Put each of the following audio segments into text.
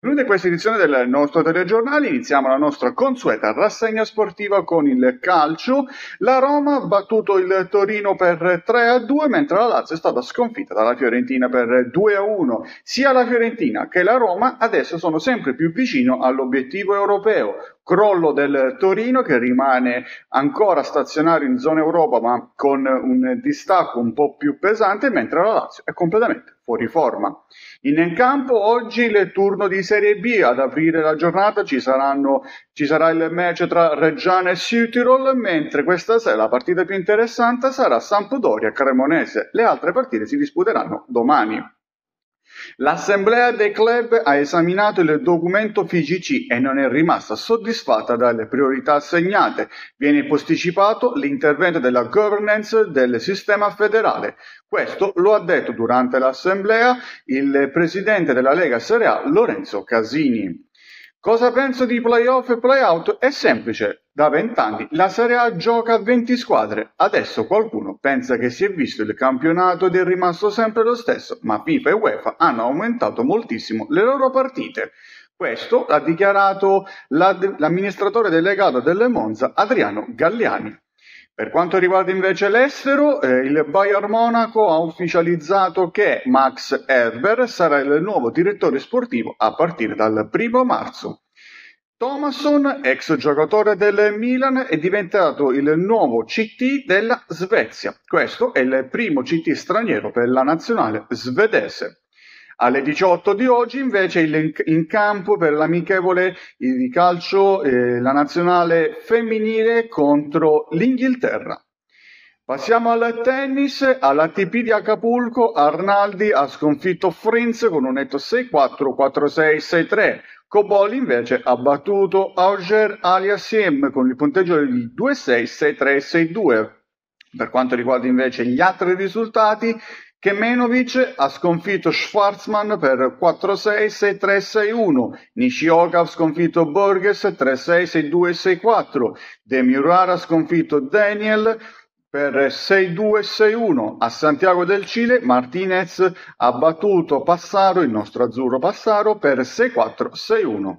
Conclude questa edizione del nostro telegiornale, iniziamo la nostra consueta rassegna sportiva con il calcio. La Roma ha battuto il Torino per 3-2, a mentre la Lazio è stata sconfitta dalla Fiorentina per 2-1. a Sia la Fiorentina che la Roma adesso sono sempre più vicino all'obiettivo europeo. Crollo del Torino che rimane ancora stazionario in zona Europa ma con un distacco un po' più pesante, mentre la Lazio è completamente fuori forma. In campo oggi il turno di Serie B, ad aprire la giornata ci, saranno, ci sarà il match tra Reggiana e Sütirol, mentre questa sera la partita più interessante sarà Sampdoria-Cremonese. Le altre partite si disputeranno domani. L'assemblea dei club ha esaminato il documento FIGC e non è rimasta soddisfatta dalle priorità assegnate. Viene posticipato l'intervento della governance del sistema federale. Questo lo ha detto durante l'assemblea il presidente della Lega Serie A Lorenzo Casini. Cosa penso di playoff e playout? È semplice, da vent'anni la Serie A gioca a 20 squadre, adesso qualcuno pensa che si è visto il campionato ed è rimasto sempre lo stesso, ma FIFA e UEFA hanno aumentato moltissimo le loro partite. Questo ha dichiarato l'amministratore delegato delle Monza Adriano Galliani. Per quanto riguarda invece l'estero, eh, il Bayern Monaco ha ufficializzato che Max Herber sarà il nuovo direttore sportivo a partire dal primo marzo. Thomasson, ex giocatore del Milan, è diventato il nuovo CT della Svezia. Questo è il primo CT straniero per la nazionale svedese. Alle 18 di oggi invece il, in campo per l'amichevole di calcio eh, la nazionale femminile contro l'Inghilterra. Passiamo al tennis, all'ATP di Acapulco, Arnaldi ha sconfitto Frinz con un netto 6-4, 4-6, 6-3. Cobol invece ha battuto Auger Aliassim con il punteggio di 2-6, 6-3, 6-2. Per quanto riguarda invece gli altri risultati, Kemenovic ha sconfitto Schwarzman per 4-6, 6-3, 6-1, Nishioka ha sconfitto Borges 3-6, 6-2, 6-4, Demiurar ha sconfitto Daniel per 6-2, 6-1 a Santiago del Cile, Martinez ha battuto Passaro, il nostro azzurro Passaro, per 6-4, 6-1.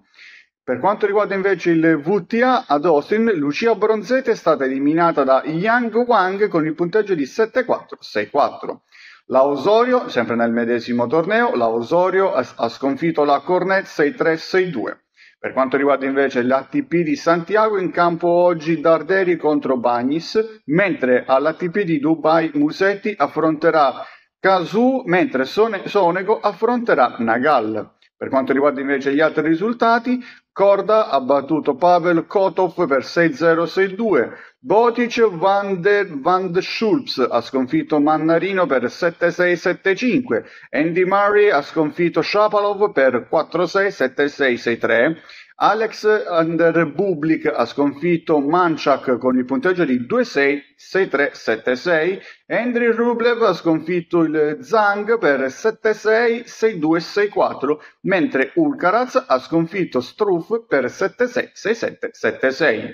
Per quanto riguarda invece il VTA ad Austin, Lucia Bronzetti è stata eliminata da Yang Wang con il punteggio di 7-4, 6-4. La Osorio, sempre nel medesimo torneo, la Osorio ha, ha sconfitto la Cornet 6-3-6-2. Per quanto riguarda invece l'ATP di Santiago, in campo oggi Darderi contro Bagnis, mentre all'ATP di Dubai Musetti affronterà Kazu, mentre Sonego affronterà Nagal. Per quanto riguarda invece gli altri risultati, Corda ha battuto Pavel Kotov per 6-0-6-2, Botic van, der van de Schulz ha sconfitto Mannarino per 7-6-7-5, Andy Murray ha sconfitto Shapalov per 4-6-7-6-6-3 Alex Anderbublik ha sconfitto Manchak con il punteggio di 2-6, 6-3, 7-6. Andriy Rublev ha sconfitto il Zhang per 7-6, 6-2, 6-4, mentre Ulkaraz ha sconfitto Struff per 7-6, 6-7, 7-6.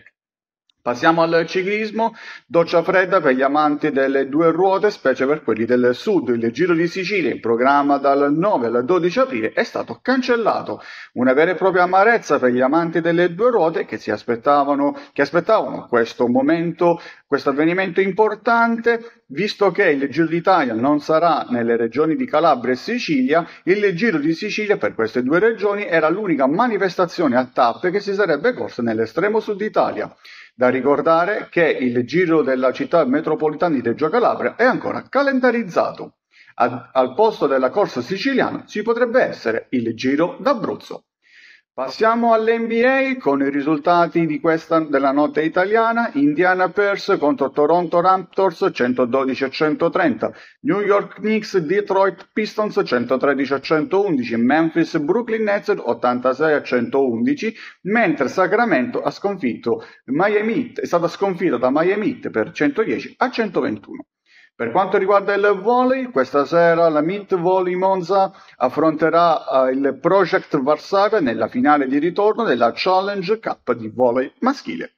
Passiamo al ciclismo, doccia fredda per gli amanti delle due ruote, specie per quelli del sud. Il Giro di Sicilia, in programma dal 9 al 12 aprile, è stato cancellato. Una vera e propria amarezza per gli amanti delle due ruote che si aspettavano, che aspettavano questo momento, questo avvenimento importante, visto che il Giro d'Italia non sarà nelle regioni di Calabria e Sicilia. Il Giro di Sicilia per queste due regioni era l'unica manifestazione a tappe che si sarebbe corsa nell'estremo sud Italia. Da ricordare che il Giro della città metropolitana di Reggio Calabria è ancora calendarizzato. al posto della corsa siciliana ci potrebbe essere il Giro d'Abruzzo. Passiamo all'NBA con i risultati questa, della notte italiana. Indiana Pers contro Toronto Raptors 112 a 130, New York Knicks Detroit Pistons 113 a 111, Memphis Brooklyn Nets 86 a 111, mentre Sacramento ha sconfitto Miami, è stata sconfitta da Miami per 110 a 121. Per quanto riguarda il volley, questa sera la Mint Volley Monza affronterà eh, il Project Varsavia nella finale di ritorno della Challenge Cup di volley maschile.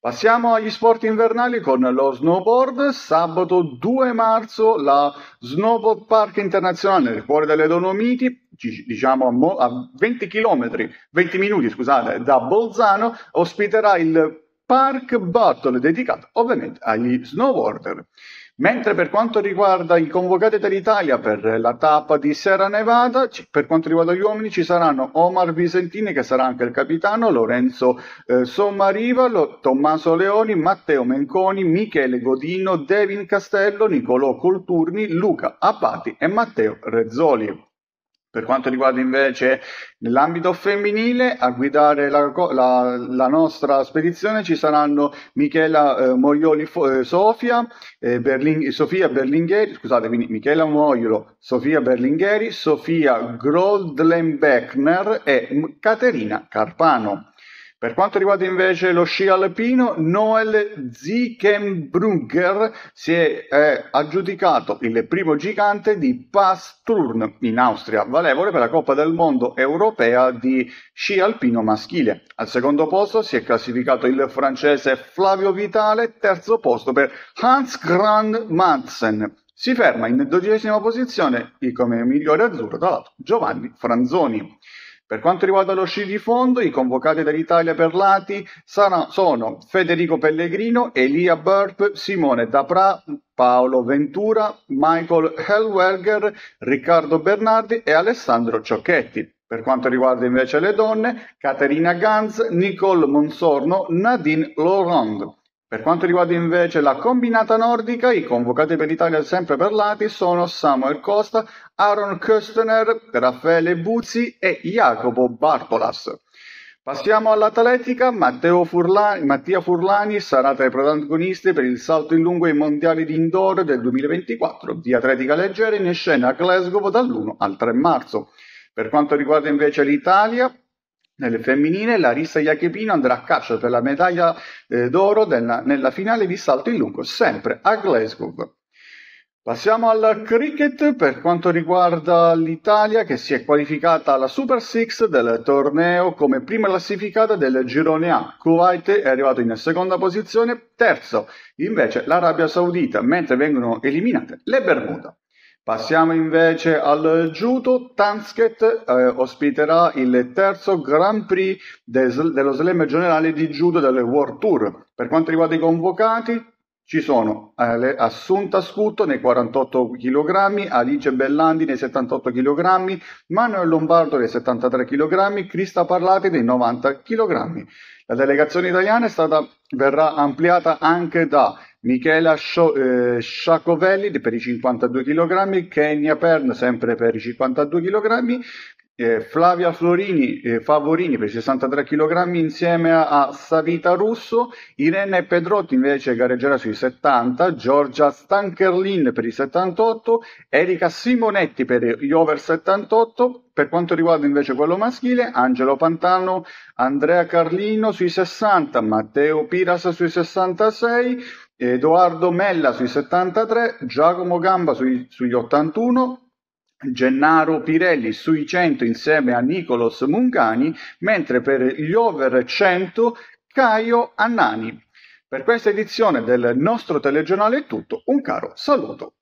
Passiamo agli sport invernali con lo snowboard. Sabato 2 marzo la Snowboard Park Internazionale nel cuore delle Dolomiti, diciamo a 20 km, 20 minuti scusate, da Bolzano, ospiterà il Park Battle dedicato ovviamente agli snowboarder. Mentre per quanto riguarda i convocati dell'Italia per la tappa di Sierra Nevada, per quanto riguarda gli uomini ci saranno Omar Visentini che sarà anche il capitano, Lorenzo eh, Sommarivalo, Tommaso Leoni, Matteo Menconi, Michele Godino, Devin Castello, Nicolò Colturni, Luca Apati e Matteo Rezzoli. Per quanto riguarda invece nell'ambito femminile, a guidare la, la, la nostra spedizione ci saranno Michela eh, Moglioli eh, Sofia, eh, Berling- Sofia Berlingheri, scusate, quindi Michela Mogliolo, Sofia Berlingheri, Sofia Grodlenbeckner e Caterina Carpano. Per quanto riguarda invece lo sci alpino, Noel Ziekenbrugger si è eh, aggiudicato il primo gigante di Pass Turn in Austria, valevole per la Coppa del Mondo europea di sci alpino maschile. Al secondo posto si è classificato il francese Flavio Vitale, terzo posto per Hans Grand Madsen. Si ferma in dodicesima posizione, il come migliore azzurro, tra l'altro, Giovanni Franzoni. Per quanto riguarda lo sci di fondo, i convocati dall'Italia per lati sarà, sono Federico Pellegrino, Elia Burp, Simone Dapra, Paolo Ventura, Michael Hellwerger, Riccardo Bernardi e Alessandro Ciocchetti. Per quanto riguarda invece le donne, Caterina Ganz, Nicole Monsorno, Nadine Laurent. Per quanto riguarda invece la combinata nordica, i convocati per l'Italia sempre per lati sono Samuel Costa, Aaron Köstner, Raffaele Buzzi e Jacopo Bartolas. Passiamo all'atletica, Furlani, Mattia Furlani sarà tra i protagonisti per il salto in lungo ai mondiali di indoor del 2024 di atletica leggera in scena a Glasgow dall'1 al 3 marzo. Per quanto riguarda invece l'Italia, nelle femminile Larissa Iachepino andrà a caccia per la medaglia eh, d'oro della, nella finale di salto in lungo, sempre a Glasgow. Passiamo al cricket per quanto riguarda l'Italia che si è qualificata alla Super Six del torneo come prima classificata del girone A. Kuwait è arrivato in seconda posizione, terzo invece l'Arabia Saudita, mentre vengono eliminate le Bermuda. Passiamo invece al judo. Tansket eh, ospiterà il terzo Grand Prix de, dello slam generale di judo delle World Tour. Per quanto riguarda i convocati, ci sono eh, Assunta Scutto nei 48 kg, Alice Bellandi nei 78 kg, Manuel Lombardo nei 73 kg, Crista Parlati nei 90 kg. La delegazione italiana stata, verrà ampliata anche da Michela eh, Sciacovelli per i 52 kg, Kenya Pern sempre per i 52 kg, eh, Flavia Florini, eh, Favorini per i 63 kg insieme a, a Savita Russo, Irene Pedrotti invece gareggerà sui 70, Giorgia Stankerlin per i 78, Erika Simonetti per gli over 78, per quanto riguarda invece quello maschile, Angelo Pantano, Andrea Carlino sui 60, Matteo Piras sui 66, Edoardo Mella sui 73, Giacomo Gamba sui, sugli 81, Gennaro Pirelli sui 100 insieme a Nicolos Mungani, mentre per gli over 100 Caio Annani. Per questa edizione del nostro telegiornale è tutto, un caro saluto.